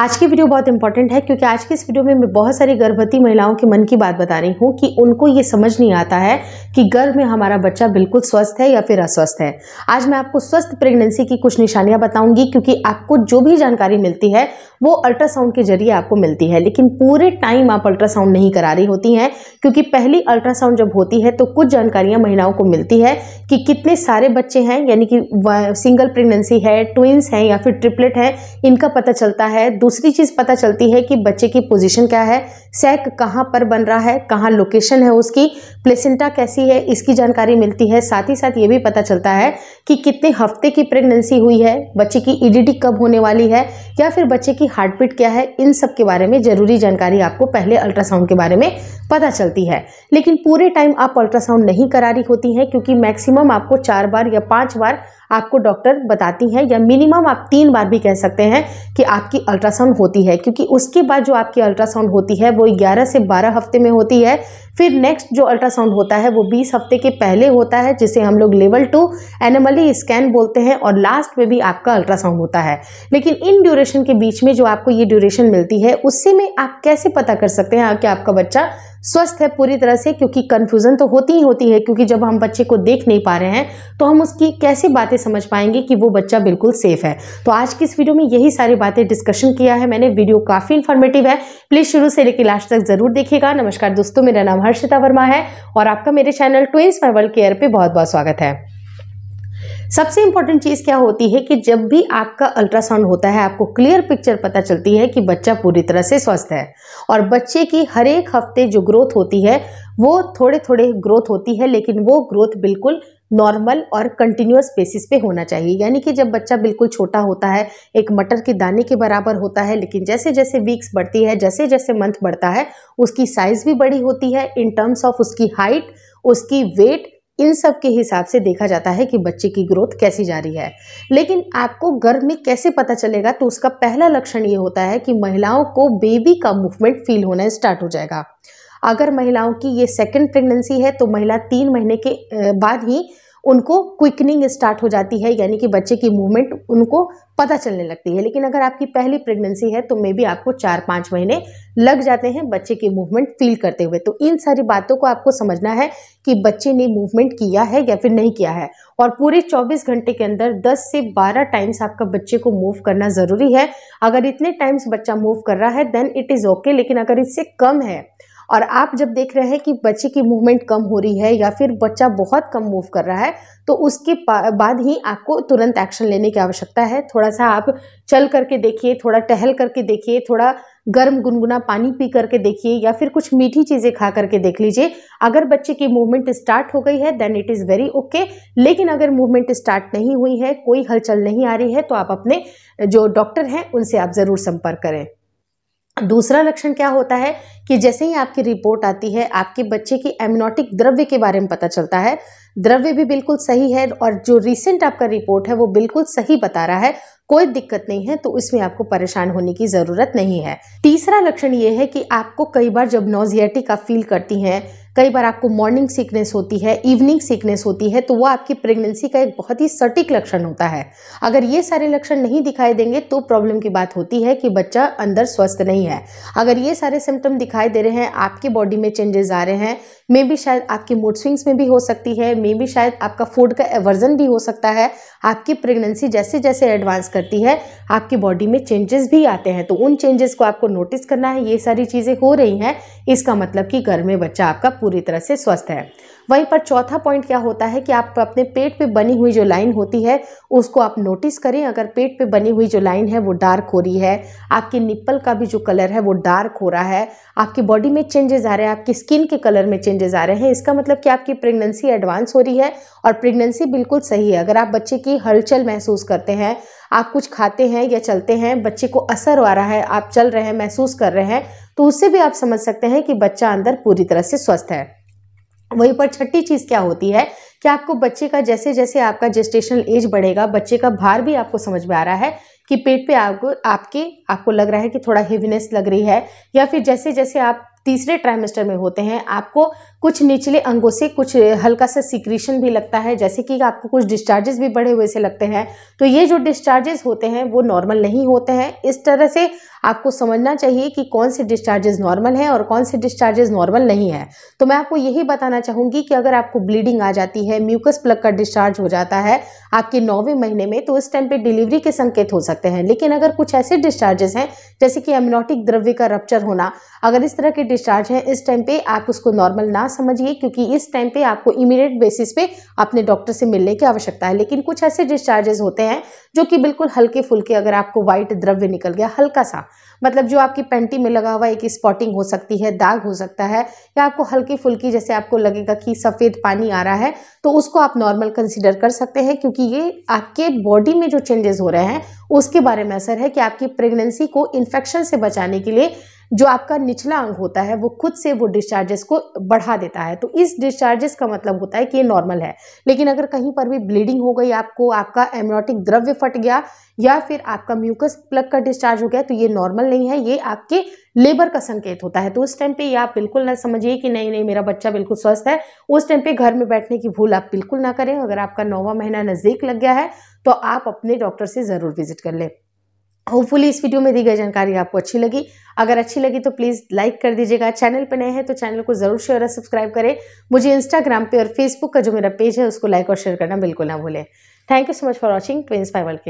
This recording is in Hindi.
आज की वीडियो बहुत इंपॉर्टेंट है क्योंकि आज की इस वीडियो में मैं बहुत सारी गर्भवती महिलाओं के मन की बात बता रही हूँ कि उनको ये समझ नहीं आता है कि गर्भ में हमारा बच्चा बिल्कुल स्वस्थ है या फिर अस्वस्थ है आज मैं आपको स्वस्थ प्रेगनेंसी की कुछ निशानियाँ बताऊंगी क्योंकि आपको जो भी जानकारी मिलती है वो अल्ट्रासाउंड के जरिए आपको मिलती है लेकिन पूरे टाइम आप अल्ट्रासाउंड नहीं करा रही होती हैं क्योंकि पहली अल्ट्रासाउंड जब होती है तो कुछ जानकारियाँ महिलाओं को मिलती है कि कितने सारे बच्चे हैं यानी कि सिंगल प्रेगनेंसी है ट्विंस हैं या फिर ट्रिपलेट है इनका पता चलता है दूसरी चीज़ पता चलती है कि बच्चे की पोजीशन क्या है सैक कहाँ पर बन रहा है कहाँ लोकेशन है उसकी प्लेसेंटा कैसी है इसकी जानकारी मिलती है साथ ही साथ ये भी पता चलता है कि कितने हफ्ते की प्रेगनेंसी हुई है बच्चे की ईडीडी e कब होने वाली है या फिर बच्चे की हार्ट बीट क्या है इन सब के बारे में ज़रूरी जानकारी आपको पहले अल्ट्रासाउंड के बारे में पता चलती है लेकिन पूरे टाइम आप अल्ट्रासाउंड नहीं करा रही होती हैं क्योंकि मैक्सिमम आपको चार बार या पाँच बार आपको डॉक्टर बताती हैं या मिनिमम आप तीन बार भी कह सकते हैं कि आपकी अल्ट्रासाउंड होती है क्योंकि उसके बाद जो आपकी अल्ट्रासाउंड होती है वो ग्यारह से बारह हफ्ते में होती है फिर नेक्स्ट जो अल्ट्रासाउंड होता है वो बीस हफ्ते के पहले होता है जिसे हम लोग लेवल टू एनमली स्कैन बोलते हैं और लास्ट में भी आपका अल्ट्रासाउंड होता है लेकिन इन ड्यूरेशन के बीच में जो आपको ये ड्यूरेशन मिलती है उससे में आप कैसे पता कर सकते हैं कि आपका बच्चा स्वस्थ है पूरी तरह से क्योंकि कन्फ्यूज़न तो होती ही होती है क्योंकि जब हम बच्चे को देख नहीं पा रहे हैं तो हम उसकी कैसे बातें समझ पाएंगे कि वो बच्चा बिल्कुल सेफ है तो आज की इस वीडियो में यही सारी बातें डिस्कशन किया है मैंने वीडियो काफ़ी इन्फॉर्मेटिव है प्लीज़ शुरू से लेकर लास्ट तक ज़रूर देखिएगा नमस्कार दोस्तों मेरा नाम हर्षिता वर्मा है और आपका मेरे channel twins my world care पर बहुत बहुत स्वागत है सबसे इंपॉर्टेंट चीज़ क्या होती है कि जब भी आपका अल्ट्रासाउंड होता है आपको क्लियर पिक्चर पता चलती है कि बच्चा पूरी तरह से स्वस्थ है और बच्चे की हर एक हफ्ते जो ग्रोथ होती है वो थोड़े थोड़े ग्रोथ होती है लेकिन वो ग्रोथ बिल्कुल नॉर्मल और कंटिन्यूस बेसिस पे होना चाहिए यानी कि जब बच्चा बिल्कुल छोटा होता है एक मटर के दाने के बराबर होता है लेकिन जैसे जैसे वीक्स बढ़ती है जैसे जैसे मंथ बढ़ता है उसकी साइज़ भी बड़ी होती है इन टर्म्स ऑफ उसकी हाइट उसकी वेट इन सब के हिसाब से देखा जाता है कि बच्चे की ग्रोथ कैसी जा रही है लेकिन आपको गर्भ में कैसे पता चलेगा तो उसका पहला लक्षण ये होता है कि महिलाओं को बेबी का मूवमेंट फील होना स्टार्ट हो जाएगा अगर महिलाओं की ये सेकेंड प्रेगनेंसी है तो महिला तीन महीने के बाद ही उनको क्विकनिंग स्टार्ट हो जाती है यानी कि बच्चे की मूवमेंट उनको पता चलने लगती है लेकिन अगर आपकी पहली प्रेगनेंसी है तो मे बी आपको चार पाँच महीने लग जाते हैं बच्चे की मूवमेंट फील करते हुए तो इन सारी बातों को आपको समझना है कि बच्चे ने मूवमेंट किया है या फिर नहीं किया है और पूरे 24 घंटे के अंदर 10 से 12 टाइम्स आपका बच्चे को मूव करना ज़रूरी है अगर इतने टाइम्स बच्चा मूव कर रहा है देन इट इज़ ओके लेकिन अगर इससे कम है और आप जब देख रहे हैं कि बच्चे की मूवमेंट कम हो रही है या फिर बच्चा बहुत कम मूव कर रहा है तो उसके बाद ही आपको तुरंत एक्शन लेने की आवश्यकता है थोड़ा सा आप चल करके देखिए थोड़ा टहल करके देखिए थोड़ा गर्म गुनगुना पानी पी करके देखिए या फिर कुछ मीठी चीज़ें खा करके देख लीजिए अगर बच्चे की मूवमेंट स्टार्ट हो गई है then it is very okay लेकिन अगर मूवमेंट स्टार्ट नहीं हुई है कोई हलचल नहीं आ रही है तो आप अपने जो डॉक्टर हैं उनसे आप ज़रूर संपर्क करें दूसरा लक्षण क्या होता है कि जैसे ही आपकी रिपोर्ट आती है आपके बच्चे की एमनोटिक द्रव्य के बारे में पता चलता है द्रव्य भी बिल्कुल सही है और जो रिसेंट आपका रिपोर्ट है वो बिल्कुल सही बता रहा है कोई दिक्कत नहीं है तो इसमें आपको परेशान होने की ज़रूरत नहीं है तीसरा लक्षण ये है कि आपको कई बार जब नोजियाटी का फील करती हैं कई बार आपको मॉर्निंग सीकनेस होती है इवनिंग सीकनेस होती है तो वो आपकी प्रेगनेंसी का एक बहुत ही सटीक लक्षण होता है अगर ये सारे लक्षण नहीं दिखाई देंगे तो प्रॉब्लम की बात होती है कि बच्चा अंदर स्वस्थ नहीं है अगर ये सारे सिम्टम दिखाई दे रहे हैं आपकी बॉडी में चेंजेस आ रहे हैं मे बी शायद आपकी मूड स्विंग्स में भी हो सकती है मे बी शायद आपका फूड का एवर्जन भी हो सकता है आपकी प्रेगनेंसी जैसे जैसे एडवांस करती है आपकी बॉडी में चेंजेस भी आते हैं तो उन चेंजेस को आपको नोटिस करना है ये सारी चीज़ें हो रही हैं इसका मतलब कि घर में बच्चा आपका पूरी तरह से स्वस्थ है वहीं पर चौथा पॉइंट क्या होता है कि आप अपने पेट पे बनी हुई जो लाइन होती है उसको आप नोटिस करें अगर पेट पे बनी हुई जो लाइन है वो डार्क हो रही है आपके निप्पल का भी जो कलर है वो डार्क हो रहा है आपकी बॉडी में चेंजेस आ रहे हैं आपकी स्किन के कलर में चेंजेस आ रहे हैं इसका मतलब कि आपकी प्रेगनेंसी एडवांस हो रही है और प्रेगनेंसी बिल्कुल सही है अगर आप बच्चे की हलचल महसूस करते हैं आप कुछ खाते हैं या चलते हैं बच्चे को असर आ रहा है आप चल रहे हैं महसूस कर रहे हैं तो उससे भी आप समझ सकते हैं कि बच्चा अंदर पूरी तरह से स्वस्थ है वहीं पर छठी चीज़ क्या होती है कि आपको बच्चे का जैसे जैसे आपका जेस्टेशनल एज बढ़ेगा बच्चे का भार भी आपको समझ में आ रहा है कि पेट पे आपको आपके आपको लग रहा है कि थोड़ा हेवीनेस लग रही है या फिर जैसे जैसे आप तीसरे ट्राइमेस्टर में होते हैं आपको कुछ निचले अंगों से कुछ हल्का सा सिक्रीशन भी लगता है जैसे कि आपको कुछ डिस्चार्जेस भी बढ़े हुए से लगते हैं तो ये जो डिस्चार्जेस होते हैं वो नॉर्मल नहीं होते हैं इस तरह से आपको समझना चाहिए कि कौन से डिस्चार्जेस नॉर्मल हैं और कौन से डिस्चार्जेस नॉर्मल नहीं है तो मैं आपको यही बताना चाहूँगी कि अगर आपको ब्लीडिंग आ जाती है म्यूकस प्लग का डिस्चार्ज हो जाता है आपके नौवें महीने में तो इस टाइम पर डिलीवरी के संकेत हो सकते हैं लेकिन अगर कुछ ऐसे डिस्चार्जेस हैं जैसे कि एमनोटिक द्रव्य का रप्चर होना अगर इस तरह के डिस्चार्ज हैं इस टाइम पर आप उसको नॉर्मल ना समझिए क्योंकि इस टाइम पे आपको इमीडिएट बेसिस पे अपने डॉक्टर से मिलने की आवश्यकता है लेकिन कुछ ऐसे डिस्चार्जेस होते हैं जो कि बिल्कुल हल्के फुल्के अगर आपको व्हाइट द्रव्य निकल गया हल्का सा मतलब जो आपकी पेंटी में लगा हुआ एक स्पॉटिंग हो सकती है दाग हो सकता है या आपको हल्की फुल्की जैसे आपको लगेगा कि सफ़ेद पानी आ रहा है तो उसको आप नॉर्मल कंसिडर कर सकते हैं क्योंकि ये आपके बॉडी में जो चेंजेस हो रहे हैं उसके बारे में असर है कि आपकी प्रेगनेंसी को इन्फेक्शन से बचाने के लिए जो आपका निचला अंग होता है वो खुद से वो डिस्चार्जेस को बढ़ा देता है तो इस डिस्चार्जेस का मतलब होता है कि ये नॉर्मल है लेकिन अगर कहीं पर भी ब्लीडिंग हो गई आपको आपका एमनोटिक द्रव्य फट गया या फिर आपका म्यूकस प्लग का डिस्चार्ज हो गया तो ये नॉर्मल नहीं है ये आपके लेबर का संकेत होता है तो उस टाइम पे ये आप बिल्कुल ना समझिए कि नहीं नहीं मेरा बच्चा बिल्कुल स्वस्थ है उस टाइम पे घर में बैठने की भूल आप बिल्कुल ना करें अगर आपका नौवा महीना नज़दीक लग गया है तो आप अपने डॉक्टर से ज़रूर विजिट कर लें होपफुली इस वीडियो में दी गई जानकारी आपको अच्छी लगी अगर अच्छी लगी तो प्लीज़ लाइक कर दीजिएगा चैनल पर नए हैं तो चैनल को ज़रूर शेयर और सब्सक्राइब करें मुझे इंस्टाग्राम पे और फेसबुक का जो मेरा पेज है उसको लाइक और शेयर करना बिल्कुल ना भूलें thank you so much for watching twins फाइवल के